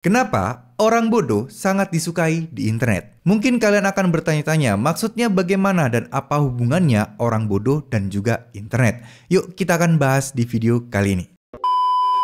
Kenapa orang bodoh sangat disukai di internet? Mungkin kalian akan bertanya-tanya maksudnya bagaimana dan apa hubungannya orang bodoh dan juga internet. Yuk kita akan bahas di video kali ini.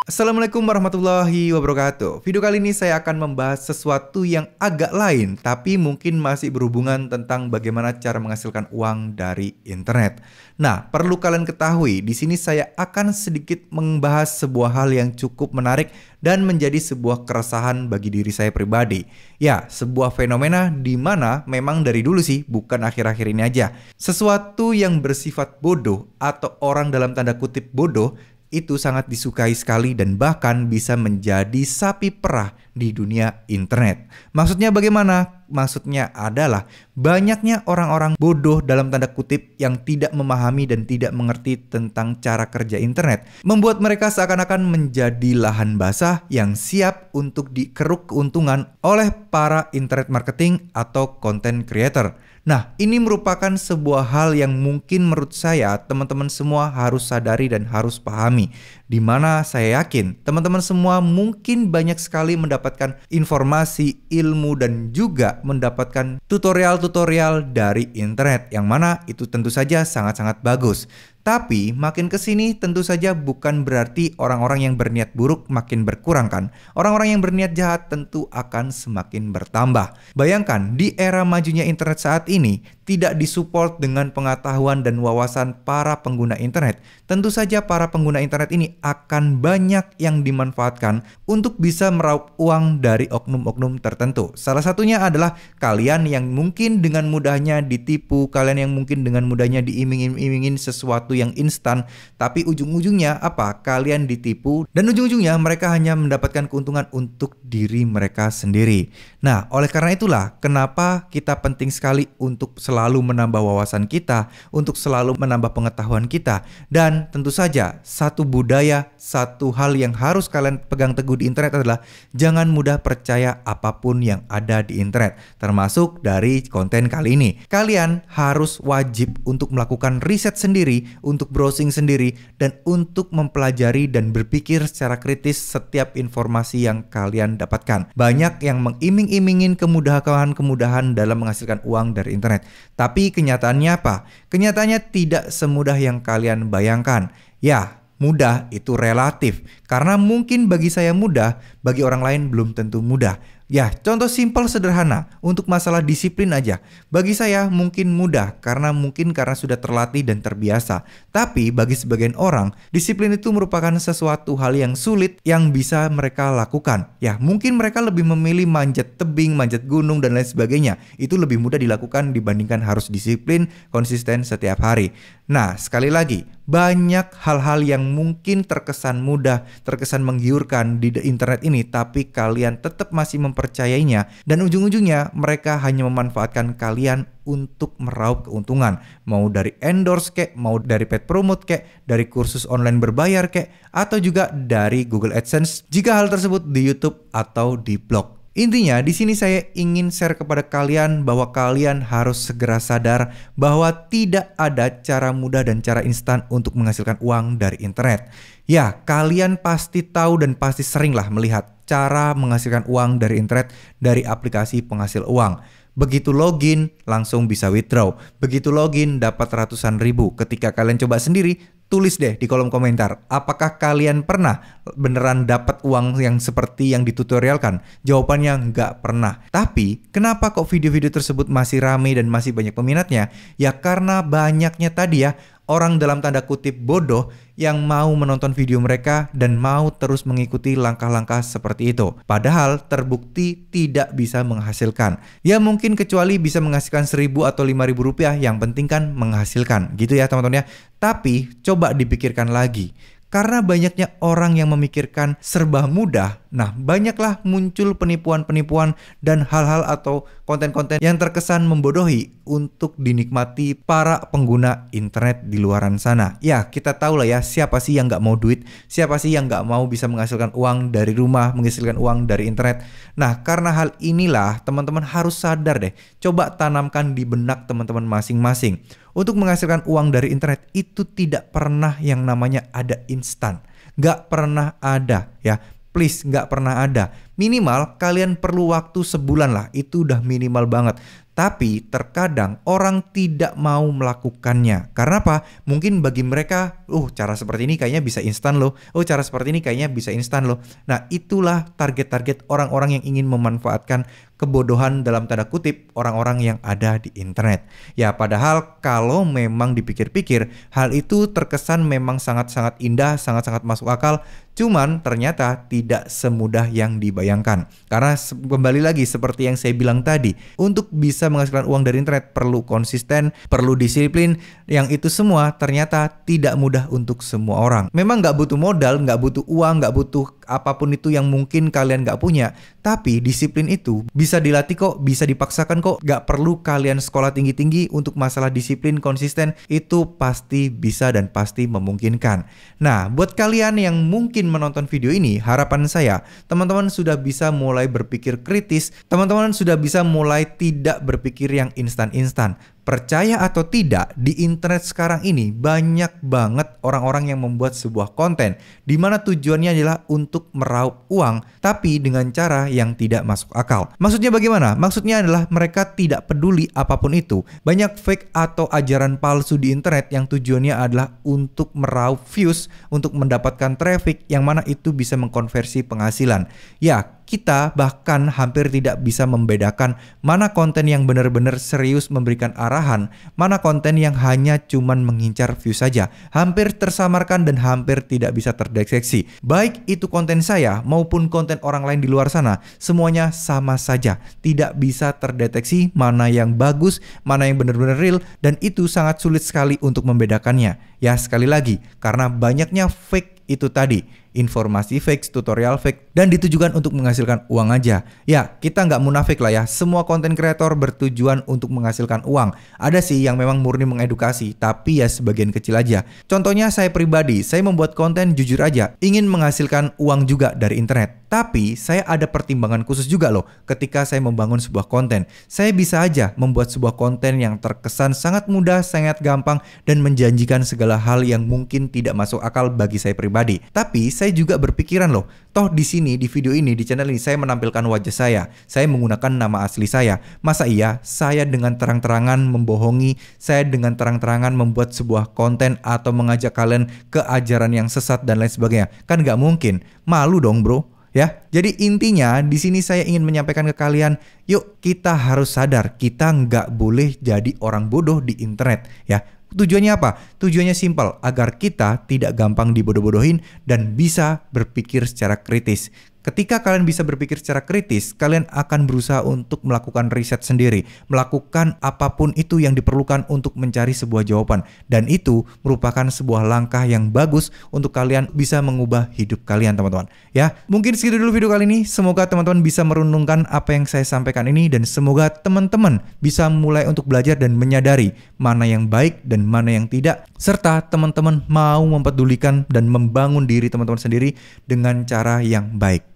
Assalamualaikum warahmatullahi wabarakatuh. Video kali ini saya akan membahas sesuatu yang agak lain, tapi mungkin masih berhubungan tentang bagaimana cara menghasilkan uang dari internet. Nah, perlu kalian ketahui, di sini saya akan sedikit membahas sebuah hal yang cukup menarik dan menjadi sebuah keresahan bagi diri saya pribadi. Ya, sebuah fenomena di mana memang dari dulu sih, bukan akhir-akhir ini aja. Sesuatu yang bersifat bodoh atau orang dalam tanda kutip bodoh itu sangat disukai sekali dan bahkan bisa menjadi sapi perah di dunia internet. Maksudnya bagaimana? Maksudnya adalah banyaknya orang-orang bodoh dalam tanda kutip yang tidak memahami dan tidak mengerti tentang cara kerja internet, membuat mereka seakan-akan menjadi lahan basah yang siap untuk dikeruk keuntungan oleh para internet marketing atau content creator. Nah, ini merupakan sebuah hal yang mungkin menurut saya teman-teman semua harus sadari dan harus pahami. Di mana saya yakin teman-teman semua mungkin banyak sekali mendapat mendapatkan informasi, ilmu, dan juga mendapatkan tutorial-tutorial dari internet, yang mana itu tentu saja sangat-sangat bagus. Tapi makin ke sini tentu saja bukan berarti orang-orang yang berniat buruk makin berkurang kan. Orang-orang yang berniat jahat tentu akan semakin bertambah. Bayangkan di era majunya internet saat ini tidak disupport dengan pengetahuan dan wawasan para pengguna internet. Tentu saja para pengguna internet ini akan banyak yang dimanfaatkan untuk bisa meraup uang dari oknum-oknum tertentu. Salah satunya adalah kalian yang mungkin dengan mudahnya ditipu, kalian yang mungkin dengan mudahnya diiming-imingin sesuatu yang instan, tapi ujung-ujungnya apa? Kalian ditipu dan ujung-ujungnya mereka hanya mendapatkan keuntungan untuk diri mereka sendiri. Nah, oleh karena itulah kenapa kita penting sekali untuk selalu menambah wawasan kita, untuk selalu menambah pengetahuan kita dan tentu saja satu budaya, satu hal yang harus kalian pegang teguh di internet adalah jangan mudah percaya apapun yang ada di internet, termasuk dari konten kali ini. Kalian harus wajib untuk melakukan riset sendiri untuk browsing sendiri, dan untuk mempelajari dan berpikir secara kritis setiap informasi yang kalian dapatkan. Banyak yang mengiming-imingin kemudahan-kemudahan dalam menghasilkan uang dari internet. Tapi kenyataannya apa? Kenyataannya tidak semudah yang kalian bayangkan. Ya, mudah itu relatif. Karena mungkin bagi saya mudah, bagi orang lain belum tentu mudah. Ya, contoh simpel sederhana untuk masalah disiplin aja. Bagi saya mungkin mudah karena mungkin karena sudah terlatih dan terbiasa. Tapi bagi sebagian orang, disiplin itu merupakan sesuatu hal yang sulit yang bisa mereka lakukan. Ya, mungkin mereka lebih memilih manjat tebing, manjat gunung dan lain sebagainya. Itu lebih mudah dilakukan dibandingkan harus disiplin konsisten setiap hari. Nah, sekali lagi, banyak hal-hal yang mungkin terkesan mudah, terkesan menggiurkan di internet ini, tapi kalian tetap masih mempercayainya, dan ujung-ujungnya mereka hanya memanfaatkan kalian untuk meraup keuntungan. Mau dari endorse kek, mau dari paid promote kek, dari kursus online berbayar kek, atau juga dari Google AdSense jika hal tersebut di YouTube atau di blog. Intinya di sini saya ingin share kepada kalian bahwa kalian harus segera sadar bahwa tidak ada cara mudah dan cara instan untuk menghasilkan uang dari internet. Ya, kalian pasti tahu dan pasti seringlah melihat cara menghasilkan uang dari internet dari aplikasi penghasil uang. Begitu login, langsung bisa withdraw. Begitu login, dapat ratusan ribu. Ketika kalian coba sendiri, tulis deh di kolom komentar apakah kalian pernah beneran dapat uang yang seperti yang ditutorialkan jawabannya nggak pernah tapi kenapa kok video-video tersebut masih rame dan masih banyak peminatnya ya karena banyaknya tadi ya orang dalam tanda kutip bodoh yang mau menonton video mereka dan mau terus mengikuti langkah-langkah seperti itu. Padahal terbukti tidak bisa menghasilkan. Ya mungkin kecuali bisa menghasilkan seribu atau lima ribu rupiah yang penting kan menghasilkan gitu ya teman-teman ya. Tapi coba dipikirkan lagi. Karena banyaknya orang yang memikirkan serba mudah Nah, banyaklah muncul penipuan-penipuan dan hal-hal atau konten-konten yang terkesan membodohi untuk dinikmati para pengguna internet di luaran sana. Ya, kita tahu lah ya siapa sih yang nggak mau duit, siapa sih yang nggak mau bisa menghasilkan uang dari rumah, menghasilkan uang dari internet. Nah, karena hal inilah teman-teman harus sadar deh, coba tanamkan di benak teman-teman masing-masing. Untuk menghasilkan uang dari internet itu tidak pernah yang namanya ada instan. Gak pernah ada ya please nggak pernah ada. Minimal kalian perlu waktu sebulan lah, itu udah minimal banget. Tapi terkadang orang tidak mau melakukannya. Karena apa? Mungkin bagi mereka, uh cara seperti ini kayaknya bisa instan loh. Oh cara seperti ini kayaknya bisa instan loh. Nah itulah target-target orang-orang yang ingin memanfaatkan kebodohan dalam tanda kutip orang-orang yang ada di internet. Ya, padahal kalau memang dipikir-pikir, hal itu terkesan memang sangat-sangat indah, sangat-sangat masuk akal, cuman ternyata tidak semudah yang dibayangkan. Karena kembali lagi seperti yang saya bilang tadi, untuk bisa menghasilkan uang dari internet perlu konsisten, perlu disiplin, yang itu semua ternyata tidak mudah untuk semua orang. Memang nggak butuh modal, nggak butuh uang, nggak butuh apapun itu yang mungkin kalian nggak punya, tapi disiplin itu bisa bisa dilatih kok, bisa dipaksakan kok. Gak perlu kalian sekolah tinggi-tinggi untuk masalah disiplin konsisten itu pasti bisa dan pasti memungkinkan. Nah, buat kalian yang mungkin menonton video ini, harapan saya teman-teman sudah bisa mulai berpikir kritis, teman-teman sudah bisa mulai tidak berpikir yang instan-instan percaya atau tidak, di internet sekarang ini banyak banget orang-orang yang membuat sebuah konten di mana tujuannya adalah untuk meraup uang tapi dengan cara yang tidak masuk akal. Maksudnya bagaimana? Maksudnya adalah mereka tidak peduli apapun itu. Banyak fake atau ajaran palsu di internet yang tujuannya adalah untuk meraup views, untuk mendapatkan traffic yang mana itu bisa mengkonversi penghasilan. Ya, kita bahkan hampir tidak bisa membedakan mana konten yang benar-benar serius memberikan arahan, mana konten yang hanya cuman mengincar view saja, hampir tersamarkan dan hampir tidak bisa terdeteksi. Baik itu konten saya maupun konten orang lain di luar sana, semuanya sama saja, tidak bisa terdeteksi mana yang bagus, mana yang benar-benar real dan itu sangat sulit sekali untuk membedakannya. Ya sekali lagi, karena banyaknya fake itu tadi, informasi fake, tutorial fake, dan ditujukan untuk menghasilkan uang aja. Ya, kita nggak munafik lah ya, semua konten kreator bertujuan untuk menghasilkan uang. Ada sih yang memang murni mengedukasi, tapi ya sebagian kecil aja. Contohnya saya pribadi, saya membuat konten jujur aja, ingin menghasilkan uang juga dari internet. Tapi saya ada pertimbangan khusus juga loh ketika saya membangun sebuah konten. Saya bisa aja membuat sebuah konten yang terkesan sangat mudah, sangat gampang, dan menjanjikan segala hal yang mungkin tidak masuk akal bagi saya pribadi. Tapi saya juga berpikiran loh, toh di sini, di video ini, di channel ini saya menampilkan wajah saya. Saya menggunakan nama asli saya. Masa iya saya dengan terang-terangan membohongi, saya dengan terang-terangan membuat sebuah konten atau mengajak kalian ke ajaran yang sesat dan lain sebagainya. Kan nggak mungkin. Malu dong bro ya. Jadi intinya di sini saya ingin menyampaikan ke kalian, yuk kita harus sadar kita nggak boleh jadi orang bodoh di internet ya. Tujuannya apa? Tujuannya simpel, agar kita tidak gampang dibodoh-bodohin dan bisa berpikir secara kritis. Ketika kalian bisa berpikir secara kritis, kalian akan berusaha untuk melakukan riset sendiri, melakukan apapun itu yang diperlukan untuk mencari sebuah jawaban, dan itu merupakan sebuah langkah yang bagus untuk kalian bisa mengubah hidup kalian, teman-teman. Ya, mungkin segitu dulu video kali ini. Semoga teman-teman bisa merenungkan apa yang saya sampaikan ini, dan semoga teman-teman bisa mulai untuk belajar dan menyadari mana yang baik dan mana yang tidak, serta teman-teman mau mempedulikan dan membangun diri teman-teman sendiri dengan cara yang baik.